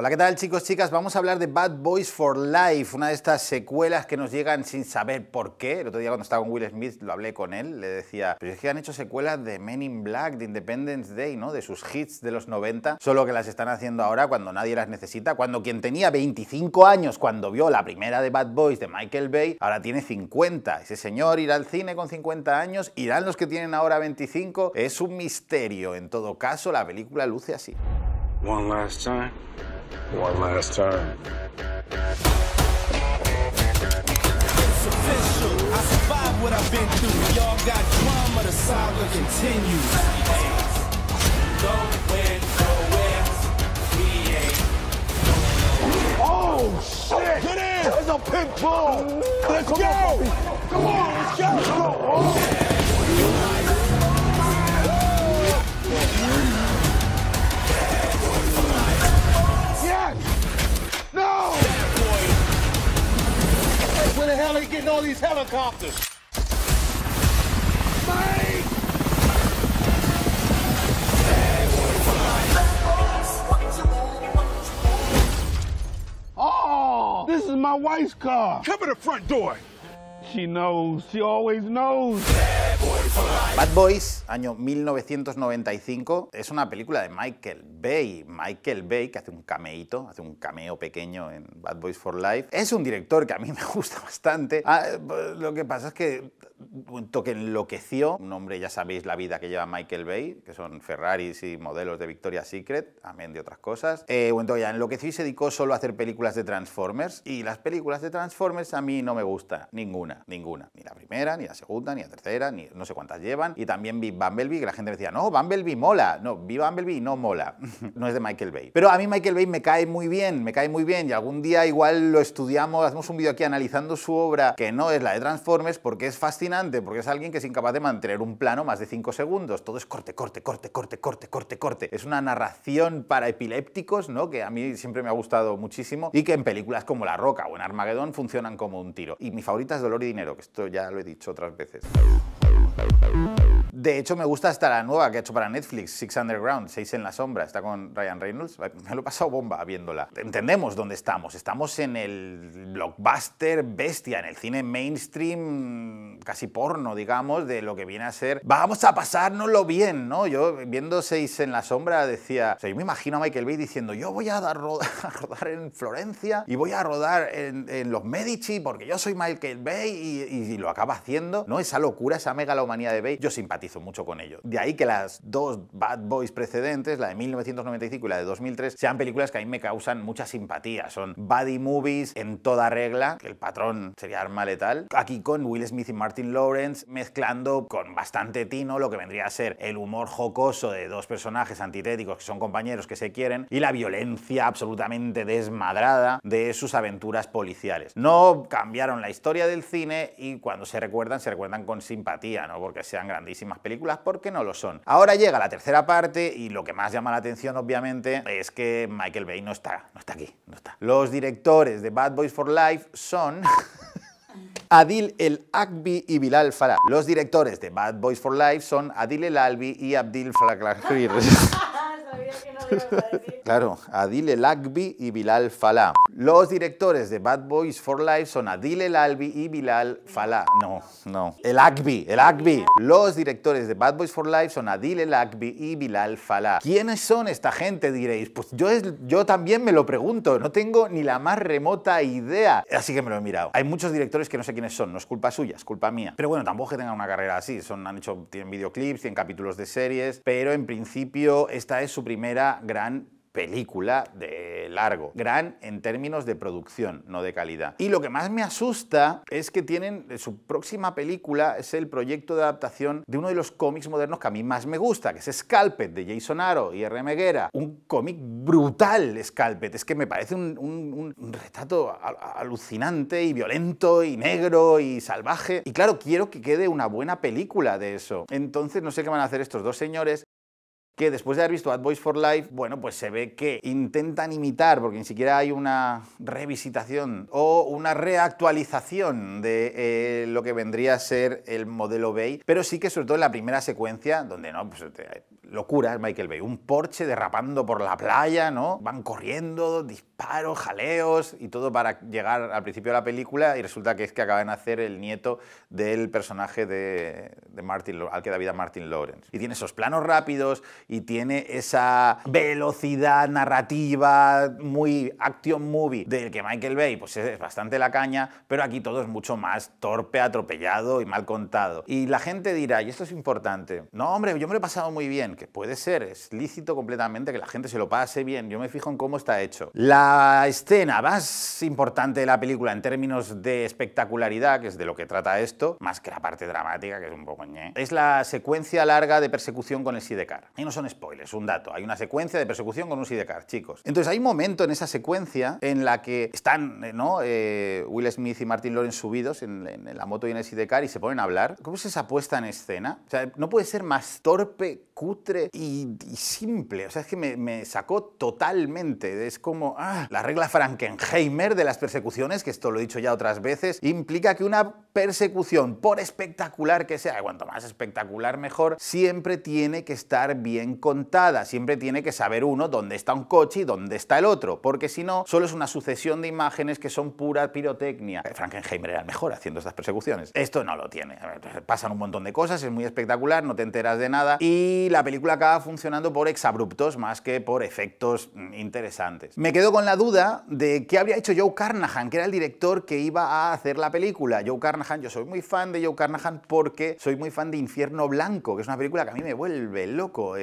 Hola, ¿qué tal chicos, chicas? Vamos a hablar de Bad Boys for Life, una de estas secuelas que nos llegan sin saber por qué. El otro día cuando estaba con Will Smith lo hablé con él, le decía, pero es que han hecho secuelas de Men in Black, de Independence Day, ¿no? De sus hits de los 90, solo que las están haciendo ahora cuando nadie las necesita, cuando quien tenía 25 años cuando vio la primera de Bad Boys de Michael Bay, ahora tiene 50. Ese señor irá al cine con 50 años, irán los que tienen ahora 25, es un misterio. En todo caso, la película luce así. One last time. It's official. I survived what I've been through. Y'all got drama, the saga continues. Oh, shit! Get in! a Let's Come go! On, Come on, let's go! Let's go. Oh. all these helicopters. Oh, this is my wife's car. Cover the front door. She knows. She always knows. Bad Boys, año 1995, es una película de Michael Bay. Michael Bay, que hace un cameíto, hace un cameo pequeño en Bad Boys for Life. Es un director que a mí me gusta bastante. Ah, lo que pasa es que un que enloqueció. Un hombre, ya sabéis la vida que lleva Michael Bay, que son Ferraris y modelos de Victoria's Secret, amén de otras cosas. Eh, un toque ya enloqueció y se dedicó solo a hacer películas de Transformers. Y las películas de Transformers a mí no me gusta ninguna, ninguna. Ni la primera, ni la segunda, ni la tercera, ni no sé cuántas llevan. Y también vi Bumblebee, que la gente decía, no, Bumblebee mola. No, vi Bumblebee no mola. no es de Michael Bay. Pero a mí Michael Bay me cae muy bien, me cae muy bien. Y algún día igual lo estudiamos, hacemos un vídeo aquí analizando su obra, que no es la de Transformers, porque es fascinante porque es alguien que es incapaz de mantener un plano más de 5 segundos. Todo es corte, corte, corte, corte, corte, corte, corte. Es una narración para epilépticos, ¿no? Que a mí siempre me ha gustado muchísimo y que en películas como La Roca o en Armagedón funcionan como un tiro. Y mi favorita es Dolor y Dinero, que esto ya lo he dicho otras veces. De hecho, me gusta hasta la nueva que ha hecho para Netflix, Six Underground, Seis en la Sombra, está con Ryan Reynolds. Me lo he pasado bomba viéndola. Entendemos dónde estamos. Estamos en el blockbuster bestia, en el cine mainstream, casi porno, digamos, de lo que viene a ser. Vamos a pasárnoslo bien, ¿no? Yo viendo Seis en la Sombra decía, o sea, yo me imagino a Michael Bay diciendo, yo voy a, rodar en Florencia y voy a rodar en, los Medici porque yo soy Michael Bay y, lo acaba haciendo, ¿no? Esa locura, esa megalomanía de Bay. Yo simpatizo hizo mucho con ello. De ahí que las dos Bad Boys precedentes, la de 1995 y la de 2003, sean películas que a mí me causan mucha simpatía. Son buddy movies en toda regla, que el patrón sería arma tal Aquí con Will Smith y Martin Lawrence mezclando con bastante tino lo que vendría a ser el humor jocoso de dos personajes antitéticos que son compañeros que se quieren y la violencia absolutamente desmadrada de sus aventuras policiales. No cambiaron la historia del cine y cuando se recuerdan, se recuerdan con simpatía, ¿no? Porque sean grandísimas películas porque no lo son. Ahora llega la tercera parte y lo que más llama la atención obviamente es que Michael Bay no está, no está aquí, Los directores de Bad Boys for Life son... Adil El Akbi y Bilal Fala. Los directores de Bad Boys for Life son Adil El Albi y Abdil Falaklar. Claro, Adil El Akbi y Bilal Fala. Los directores de Bad Boys for Life son Adil El Albi y Bilal Fala. No, no. El Akbi, el Akbi. Los directores de Bad Boys for Life son Adil El Akbi y Bilal Fala. ¿Quiénes son esta gente? Diréis. Pues yo, es, yo también me lo pregunto. No tengo ni la más remota idea. Así que me lo he mirado. Hay muchos directores que no sé quiénes son. No es culpa suya, es culpa mía. Pero bueno, tampoco que tengan una carrera así. Son, han hecho, tienen videoclips, tienen capítulos de series. Pero en principio esta es su primera gran película de largo. Gran en términos de producción, no de calidad. Y lo que más me asusta es que tienen, su próxima película es el proyecto de adaptación de uno de los cómics modernos que a mí más me gusta, que es Scalped, de Jason Aro y R. Meguera. Un cómic brutal, Scalped. Es que me parece un, un retrato alucinante y violento y negro y salvaje. Y claro, quiero que quede una buena película de eso. Entonces no sé qué van a hacer estos dos señores que después de haber visto Ad Boys for Life, bueno, pues se ve que intentan imitar, porque ni siquiera hay una revisitación o una reactualización de eh, lo que vendría a ser el modelo Bay, pero sí que sobre todo en la primera secuencia, donde no, pues eh, locura es Michael Bay, un Porsche derrapando por la playa, ¿no? Van corriendo, disparos, jaleos y todo para llegar al principio de la película y resulta que es que acaban de hacer el nieto del personaje de, Martin, al que da vida Martin Lawrence. Y tiene esos planos rápidos y tiene esa velocidad narrativa muy action movie del que Michael Bay pues es bastante la caña, pero aquí todo es mucho más torpe, atropellado y mal contado. Y la gente dirá, y esto es importante, no hombre, yo me lo he pasado muy bien, que puede ser, es lícito completamente que la gente se lo pase bien, yo me fijo en cómo está hecho. La escena más importante de la película en términos de espectacularidad, que es de lo que trata esto, más que la parte dramática, que es un poco ñe, es la secuencia larga de persecución con el Sidecar no son spoilers, un dato. Hay una secuencia de persecución con un sidecar, chicos. Entonces hay un momento en esa secuencia en la que están eh, ¿no? Eh, Will Smith y Martin Lawrence subidos en, la moto y en el sidecar y se ponen a hablar. ¿Cómo es esa puesta en escena? O sea, no puede ser más torpe, cutre y, simple. O sea, es que me, me sacó totalmente. Es como ah, la regla Frankenheimer de las persecuciones, que esto lo he dicho ya otras veces, implica que una persecución, por espectacular que sea, cuanto más espectacular mejor, siempre tiene que estar bien contada. Siempre tiene que saber uno dónde está un coche y dónde está el otro, porque si no, solo es una sucesión de imágenes que son pura pirotecnia. Eh, Frankenheimer era el mejor haciendo estas persecuciones. Esto no lo tiene. Pasan un montón de cosas, es muy espectacular, no te enteras de nada y la película acaba funcionando por exabruptos más que por efectos mm, interesantes. Me quedo con la duda de qué habría hecho Joe Carnahan, que era el director que iba a hacer la película. Joe Carnahan, yo soy muy fan de Joe Carnahan porque soy muy fan de Infierno Blanco, que es una película que a mí me vuelve loco.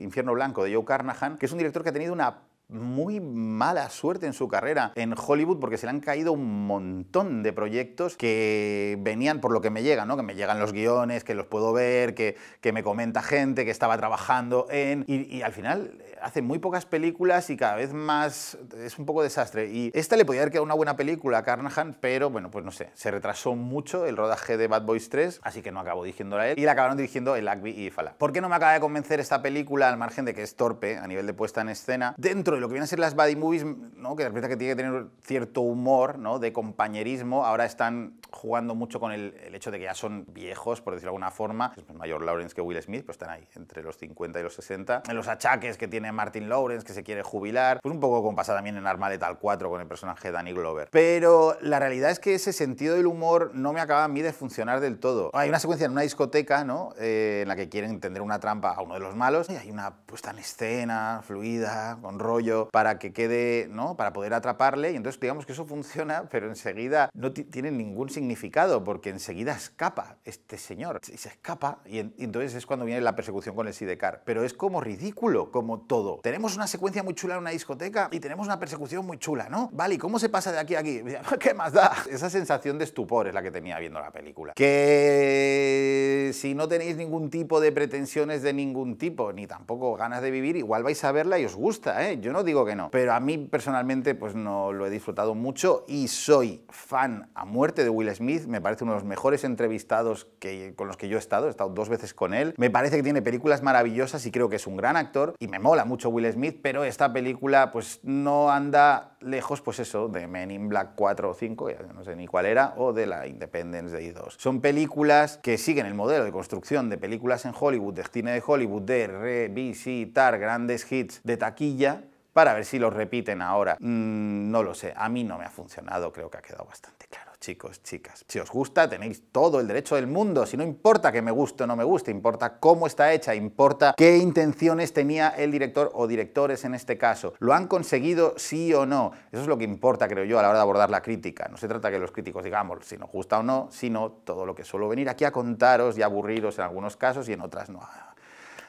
Infierno Blanco de Joe Carnahan, que es un director que ha tenido una muy mala suerte en su carrera en Hollywood porque se le han caído un montón de proyectos que venían por lo que me llegan, ¿no? Que me llegan los guiones, que los puedo ver, que, que me comenta gente que estaba trabajando en... Y, al final eh, hace muy pocas películas y cada vez más es un poco desastre. Y esta le podía haber quedado una buena película a Carnahan, pero bueno, pues no sé, se retrasó mucho el rodaje de Bad Boys 3, así que no acabó dirigiéndola él y la acabaron dirigiendo el Agbi y Fala. ¿Por qué no me acaba de convencer esta película al margen de que es torpe a nivel de puesta en escena? Dentro lo que vienen a ser las buddy movies, ¿no? que de repente que tiene que tener cierto humor ¿no? de compañerismo, ahora están jugando mucho con el, hecho de que ya son viejos, por decirlo de alguna forma, es mayor Lawrence que Will Smith, pues están ahí, entre los 50 y los 60, en los achaques que tiene Martin Lawrence, que se quiere jubilar, pues un poco con pasa también en Arma tal 4 con el personaje Danny Glover. Pero la realidad es que ese sentido del humor no me acaba a mí de funcionar del todo. Hay una secuencia en una discoteca, ¿no? Eh, en la que quieren tender una trampa a uno de los malos y hay una puesta en escena fluida, con rollo para que quede, ¿no? Para poder atraparle. Y entonces digamos que eso funciona, pero enseguida no tiene ningún significado porque enseguida escapa este señor. Y se escapa y, entonces es cuando viene la persecución con el sidecar. Pero es como ridículo, como todo. Tenemos una secuencia muy chula en una discoteca y tenemos una persecución muy chula, ¿no? Vale, ¿y cómo se pasa de aquí a aquí? ¿Qué más da? Esa sensación de estupor es la que tenía viendo la película. Que si no tenéis ningún tipo de pretensiones de ningún tipo, ni tampoco ganas de vivir, igual vais a verla y os gusta, ¿eh? Yo no digo que no, pero a mí personalmente pues no lo he disfrutado mucho y soy fan a muerte de Will Smith, me parece uno de los mejores entrevistados que, con los que yo he estado, he estado dos veces con él, me parece que tiene películas maravillosas y creo que es un gran actor y me mola mucho Will Smith, pero esta película pues no anda lejos pues eso de Men in Black 4 o 5, ya no sé ni cuál era, o de la Independence Day 2. Son películas que siguen el modelo de construcción de películas en Hollywood, de cine de Hollywood, de revisitar grandes hits de taquilla para ver si lo repiten ahora. Mm, no lo sé, a mí no me ha funcionado, creo que ha quedado bastante claro. Chicos, chicas, si os gusta tenéis todo el derecho del mundo, si no importa que me guste o no me guste, importa cómo está hecha, importa qué intenciones tenía el director o directores en este caso. ¿Lo han conseguido sí o no? Eso es lo que importa, creo yo, a la hora de abordar la crítica. No se trata que los críticos digamos si nos gusta o no, sino todo lo que suelo venir aquí a contaros y aburriros en algunos casos y en otras no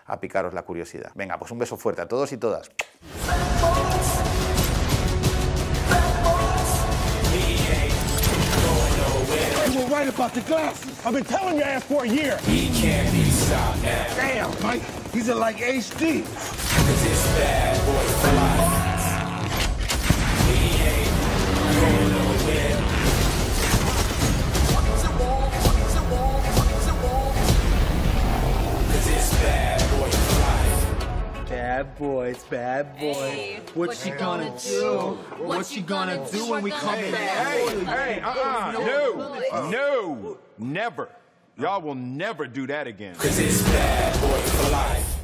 a picaros la curiosidad. Venga, pues un beso fuerte a todos y todas. right about the glasses. I've been telling your ass for a year. He can't be stopped now. Damn, Mike. He's in like HD. this bad boy flies. Bad boys, bad boys. Hey, what, what, she gonna, gonna do? do? What, what she gonna, gonna do, when we come in? Hey, hey, uh-uh, no, uh-uh. no, never. Y'all will never do that again. Cause it's bad boy for life.